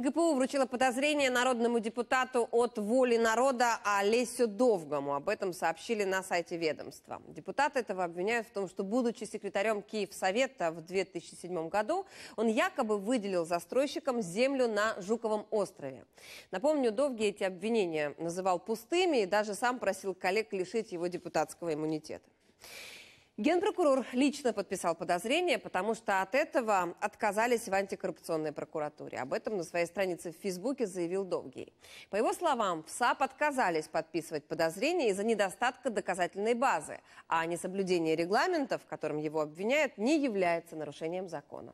ГПУ вручила подозрение народному депутату от «Воли народа» Олесю Довгому. Об этом сообщили на сайте ведомства. Депутат этого обвиняют в том, что, будучи секретарем Киевсовета в 2007 году, он якобы выделил застройщикам землю на Жуковом острове. Напомню, Довги эти обвинения называл пустыми и даже сам просил коллег лишить его депутатского иммунитета. Генпрокурор лично подписал подозрение, потому что от этого отказались в антикоррупционной прокуратуре. Об этом на своей странице в Фейсбуке заявил Довгий. По его словам, в САП отказались подписывать подозрение из-за недостатка доказательной базы, а несоблюдение регламентов, которым его обвиняют, не является нарушением закона.